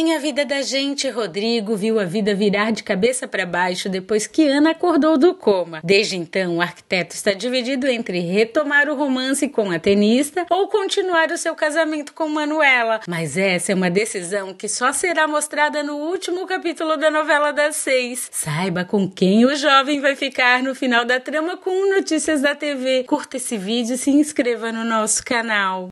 Em A Vida da Gente, Rodrigo viu a vida virar de cabeça para baixo depois que Ana acordou do coma. Desde então, o arquiteto está dividido entre retomar o romance com a tenista ou continuar o seu casamento com Manuela. Mas essa é uma decisão que só será mostrada no último capítulo da novela das seis. Saiba com quem o jovem vai ficar no final da trama com Notícias da TV. Curta esse vídeo e se inscreva no nosso canal.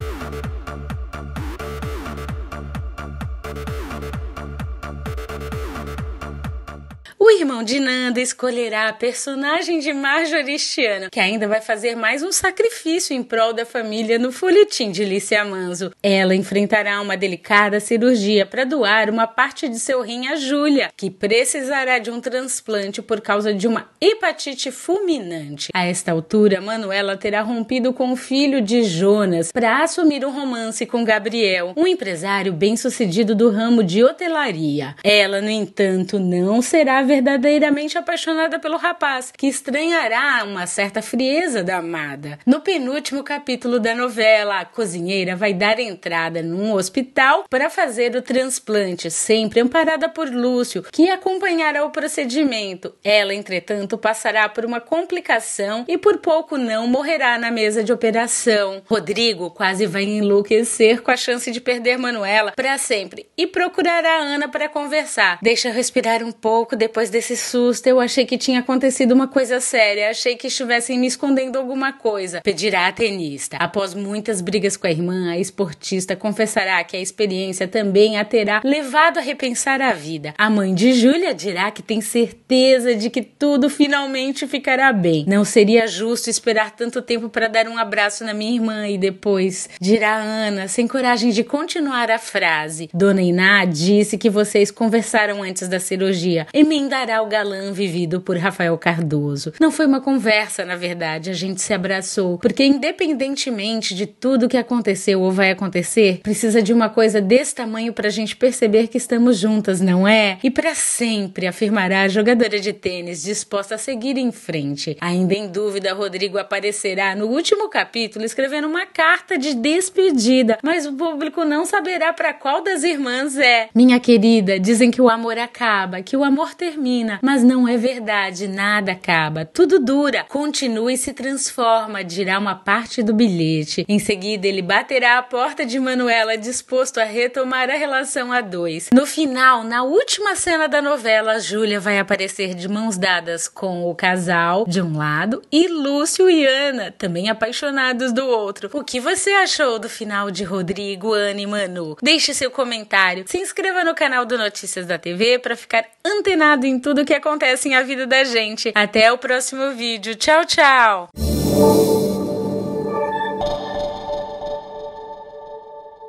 O irmão de Nanda escolherá a personagem de Marjoristiano, que ainda vai fazer mais um sacrifício em prol da família no folhetim de Lícia Manso. Ela enfrentará uma delicada cirurgia para doar uma parte de seu rim a Júlia, que precisará de um transplante por causa de uma hepatite fulminante. A esta altura, Manuela terá rompido com o filho de Jonas para assumir um romance com Gabriel, um empresário bem-sucedido do ramo de hotelaria. Ela, no entanto, não será verdadeira verdadeiramente apaixonada pelo rapaz, que estranhará uma certa frieza da amada. No penúltimo capítulo da novela, a cozinheira vai dar entrada num hospital para fazer o transplante, sempre amparada por Lúcio, que acompanhará o procedimento. Ela, entretanto, passará por uma complicação e por pouco não morrerá na mesa de operação. Rodrigo quase vai enlouquecer com a chance de perder Manuela para sempre e procurará Ana para conversar. Deixa respirar um pouco depois depois desse susto, eu achei que tinha acontecido uma coisa séria, achei que estivessem me escondendo alguma coisa, pedirá a tenista. Após muitas brigas com a irmã, a esportista confessará que a experiência também a terá levado a repensar a vida. A mãe de Júlia dirá que tem certeza de que tudo finalmente ficará bem. Não seria justo esperar tanto tempo para dar um abraço na minha irmã e depois, dirá Ana, sem coragem de continuar a frase. Dona Iná disse que vocês conversaram antes da cirurgia. Emenda Dará o galã vivido por Rafael Cardoso. Não foi uma conversa, na verdade, a gente se abraçou, porque independentemente de tudo que aconteceu ou vai acontecer, precisa de uma coisa desse tamanho para a gente perceber que estamos juntas, não é? E para sempre, afirmará a jogadora de tênis disposta a seguir em frente. Ainda em dúvida, Rodrigo aparecerá no último capítulo escrevendo uma carta de despedida, mas o público não saberá para qual das irmãs é. Minha querida, dizem que o amor acaba, que o amor termina termina, mas não é verdade, nada acaba, tudo dura, continua e se transforma, dirá uma parte do bilhete. Em seguida, ele baterá a porta de Manuela, disposto a retomar a relação a dois. No final, na última cena da novela, Júlia vai aparecer de mãos dadas com o casal de um lado e Lúcio e Ana, também apaixonados do outro. O que você achou do final de Rodrigo, Ana e Manu? Deixe seu comentário, se inscreva no canal do Notícias da TV para ficar antenado em em tudo que acontece na vida da gente. Até o próximo vídeo. Tchau, tchau!